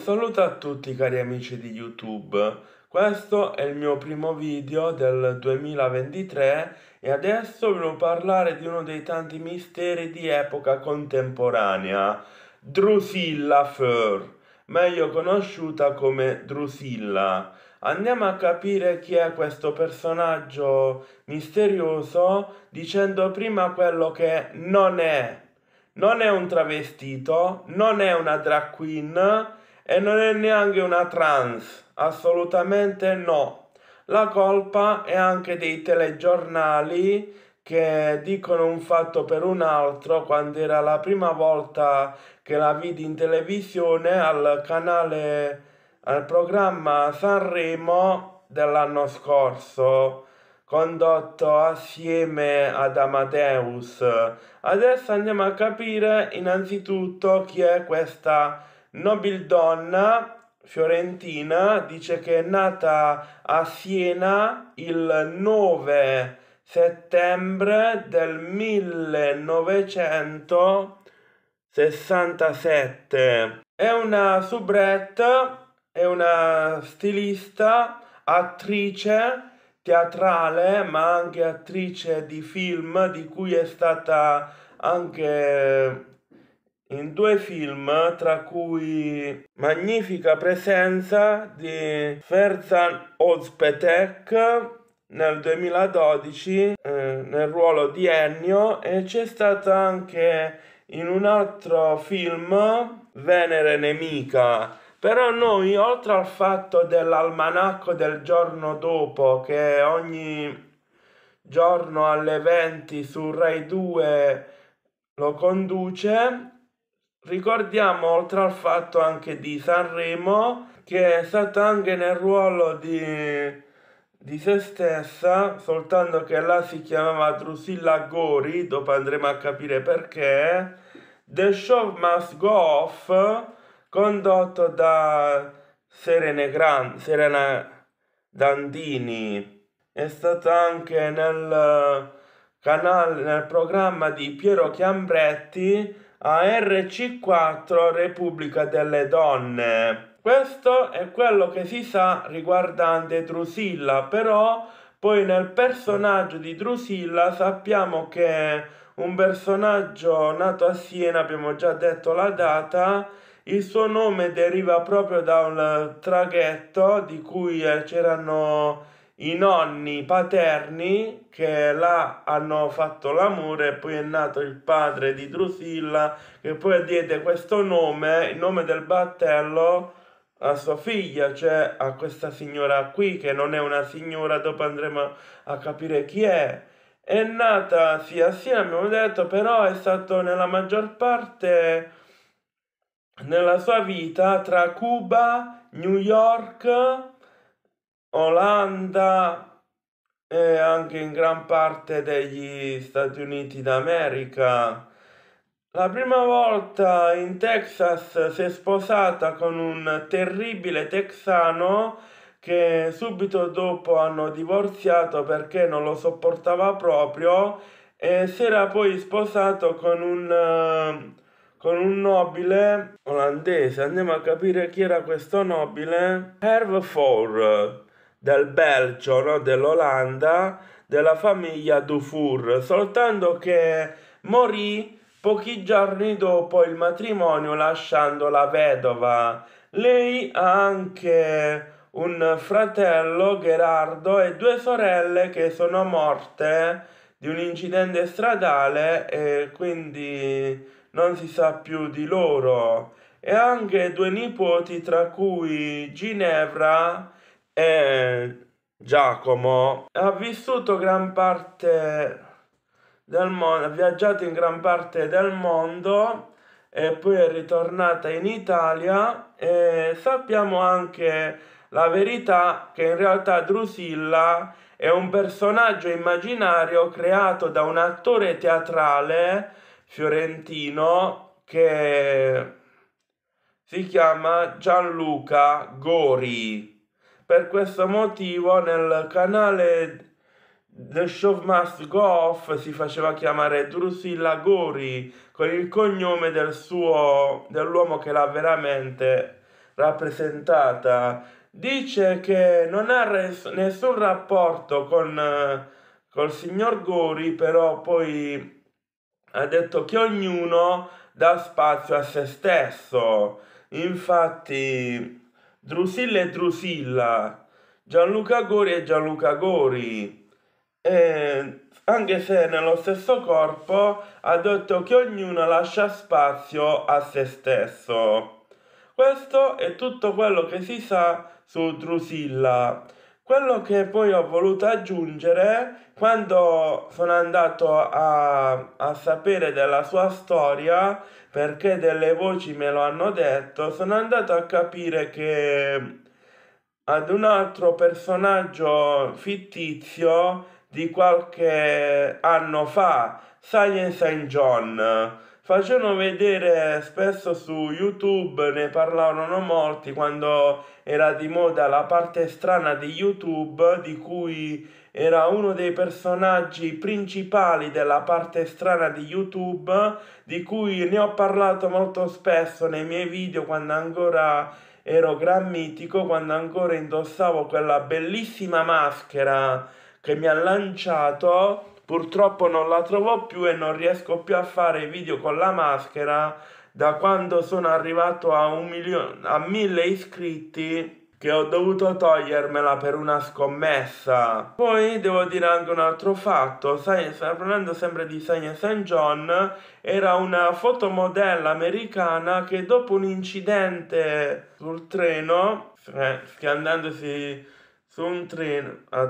saluto a tutti cari amici di YouTube. Questo è il mio primo video del 2023 e adesso voglio parlare di uno dei tanti misteri di epoca contemporanea, Drusilla Fur, meglio conosciuta come Drusilla. Andiamo a capire chi è questo personaggio misterioso dicendo prima quello che non è non è un travestito, non è una drag queen, e non è neanche una trans, assolutamente no. La colpa è anche dei telegiornali che dicono un fatto per un altro quando era la prima volta che la vidi in televisione al canale al programma Sanremo dell'anno scorso condotto assieme ad Amadeus. Adesso andiamo a capire innanzitutto chi è questa Nobildonna fiorentina dice che è nata a Siena il 9 settembre del 1967. È una soubrette, è una stilista, attrice teatrale, ma anche attrice di film di cui è stata anche in due film, tra cui magnifica presenza di Ferzan Ozpetek nel 2012 eh, nel ruolo di Ennio e c'è stata anche in un altro film Venere nemica però noi oltre al fatto dell'almanacco del giorno dopo che ogni giorno alle 20 su Rai 2 lo conduce Ricordiamo oltre al fatto anche di Sanremo che è stata anche nel ruolo di, di se stessa, soltanto che là si chiamava Drusilla Gori, dopo andremo a capire perché, The Show Must Go Off, condotto da Serene Gran, Serena Dandini. È stata anche nel canale, nel programma di Piero Chiambretti a rc 4 Repubblica delle Donne. Questo è quello che si sa riguardante Drusilla, però poi nel personaggio di Drusilla sappiamo che un personaggio nato a Siena, abbiamo già detto la data, il suo nome deriva proprio da un traghetto di cui c'erano i nonni paterni che là hanno fatto l'amore e poi è nato il padre di Drusilla che poi diede questo nome, il nome del battello a sua figlia, cioè a questa signora qui che non è una signora, dopo andremo a capire chi è. È nata sia sì assieme, abbiamo detto, però è stato nella maggior parte nella sua vita tra Cuba, New York Olanda e anche in gran parte degli Stati Uniti d'America. La prima volta in Texas si è sposata con un terribile texano che subito dopo hanno divorziato perché non lo sopportava proprio e si era poi sposato con un, con un nobile olandese. Andiamo a capire chi era questo nobile. Herve Four del Belgio, no? dell'Olanda, della famiglia Dufour, soltanto che morì pochi giorni dopo il matrimonio lasciando la vedova. Lei ha anche un fratello Gerardo e due sorelle che sono morte di un incidente stradale e quindi non si sa più di loro e anche due nipoti tra cui Ginevra e Giacomo ha vissuto gran parte del mondo, ha viaggiato in gran parte del mondo e poi è ritornata in Italia e sappiamo anche la verità che in realtà Drusilla è un personaggio immaginario creato da un attore teatrale fiorentino che si chiama Gianluca Gori. Per questo motivo nel canale The Show Must Go Off si faceva chiamare Drusilla Gori con il cognome del suo, dell'uomo che l'ha veramente rappresentata. Dice che non ha res, nessun rapporto con il signor Gori, però poi ha detto che ognuno dà spazio a se stesso. Infatti, Drusilla e Drusilla, Gianluca Gori e Gianluca Gori. E anche se nello stesso corpo, ha detto che ognuno lascia spazio a se stesso. Questo è tutto quello che si sa su Drusilla. Quello che poi ho voluto aggiungere quando sono andato a, a sapere della sua storia, perché delle voci me lo hanno detto, sono andato a capire che ad un altro personaggio fittizio di qualche anno fa, Science and John facevano vedere spesso su YouTube, ne parlavano molti quando era di moda la parte strana di YouTube, di cui era uno dei personaggi principali della parte strana di YouTube, di cui ne ho parlato molto spesso nei miei video quando ancora ero gran mitico, quando ancora indossavo quella bellissima maschera che mi ha lanciato Purtroppo non la trovo più e non riesco più a fare video con la maschera da quando sono arrivato a, un milione, a mille iscritti che ho dovuto togliermela per una scommessa. Poi devo dire anche un altro fatto, sai, parlando sempre di Sonia St. John, era una fotomodella americana che dopo un incidente sul treno, eh, schiandandosi su un treno, a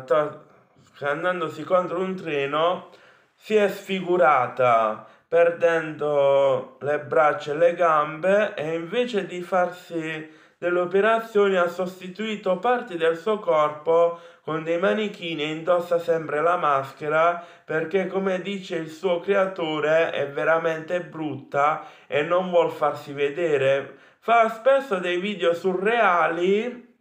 andandosi contro un treno si è sfigurata perdendo le braccia e le gambe e invece di farsi delle operazioni ha sostituito parti del suo corpo con dei manichini e indossa sempre la maschera perché come dice il suo creatore è veramente brutta e non vuol farsi vedere. Fa spesso dei video surreali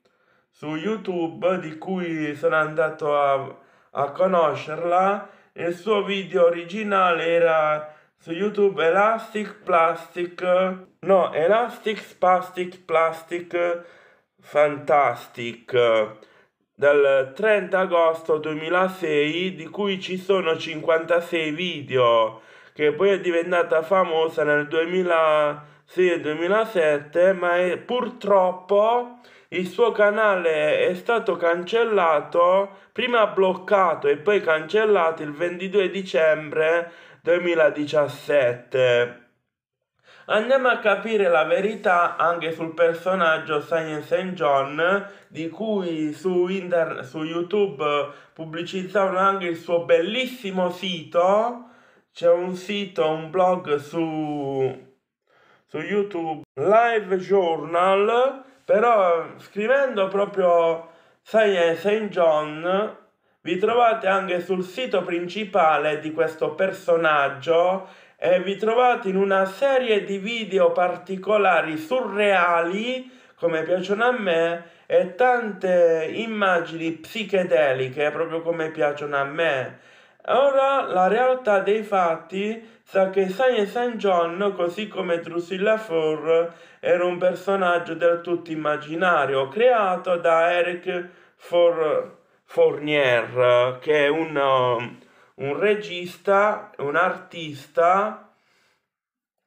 su YouTube di cui sono andato a a conoscerla, il suo video originale era su YouTube Elastic Plastic, no, Elastic Spastic Plastic Fantastic del 30 agosto 2006 di cui ci sono 56 video che poi è diventata famosa nel 2006 2007 ma è, purtroppo il suo canale è stato cancellato, prima bloccato e poi cancellato il 22 dicembre 2017. Andiamo a capire la verità anche sul personaggio Science and John di cui su, inter- su YouTube pubblicizzavano anche il suo bellissimo sito. C'è un sito, un blog su, su YouTube Live Journal però scrivendo proprio Saint John vi trovate anche sul sito principale di questo personaggio e vi trovate in una serie di video particolari surreali come piacciono a me e tante immagini psichedeliche proprio come piacciono a me Ora la realtà dei fatti sa che Saint Saint John, così come Drusilla Four, era un personaggio del tutto immaginario, creato da Eric For... Fournier, che è un, um, un regista, un artista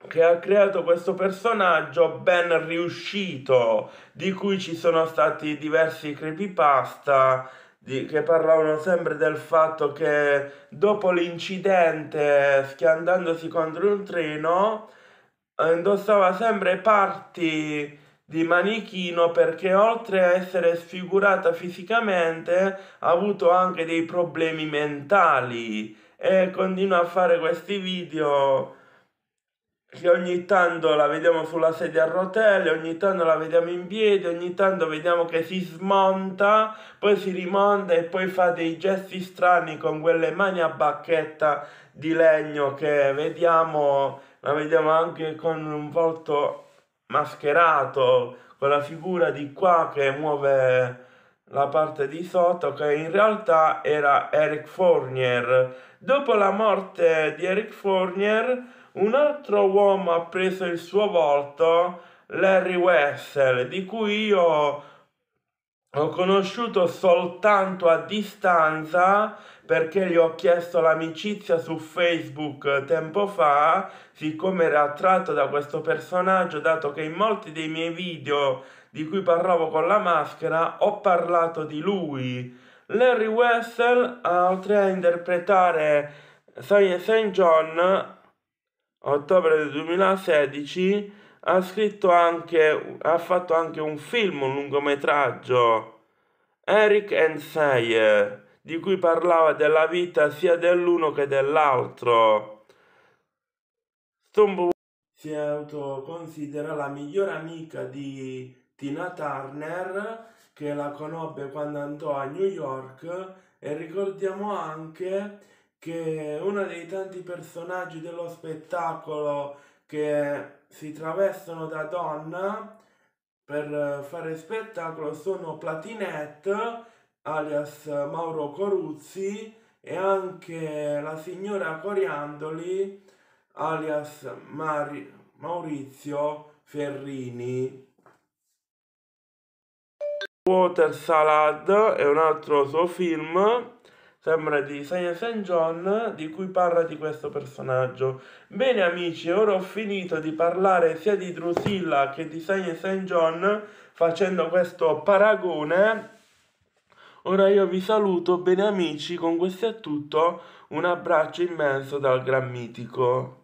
che ha creato questo personaggio ben riuscito, di cui ci sono stati diversi creepypasta di, che parlavano sempre del fatto che dopo l'incidente schiantandosi contro un treno indossava sempre parti di manichino perché oltre a essere sfigurata fisicamente ha avuto anche dei problemi mentali e continua a fare questi video che ogni tanto la vediamo sulla sedia a rotelle, ogni tanto la vediamo in piedi, ogni tanto vediamo che si smonta, poi si rimonta e poi fa dei gesti strani con quelle mani a bacchetta di legno che vediamo, la vediamo anche con un volto mascherato, con la figura di qua che muove la parte di sotto che in realtà era Eric Fournier. Dopo la morte di Eric Fournier, un altro uomo ha preso il suo volto, Larry Wessel, di cui io ho conosciuto soltanto a distanza perché gli ho chiesto l'amicizia su Facebook tempo fa, siccome era attratto da questo personaggio, dato che in molti dei miei video di cui parlavo con la maschera, ho parlato di lui. Larry Wessel, oltre a interpretare St. John, ottobre del 2016, ha scritto anche, ha fatto anche un film, un lungometraggio, Eric and Sayer, di cui parlava della vita sia dell'uno che dell'altro. Stumbo si autoconsidera la migliore amica di Tina Turner che la conobbe quando andò a New York e ricordiamo anche che uno dei tanti personaggi dello spettacolo che si travestono da donna per fare spettacolo sono Platinette alias Mauro Coruzzi e anche la signora Coriandoli alias Mari- Maurizio Ferrini. Water Salad è un altro suo film, sembra di Saint St. John, di cui parla di questo personaggio. Bene amici, ora ho finito di parlare sia di Drusilla che di Saint St. John facendo questo paragone. Ora io vi saluto, bene amici, con questo è tutto, un abbraccio immenso dal Gran Mitico.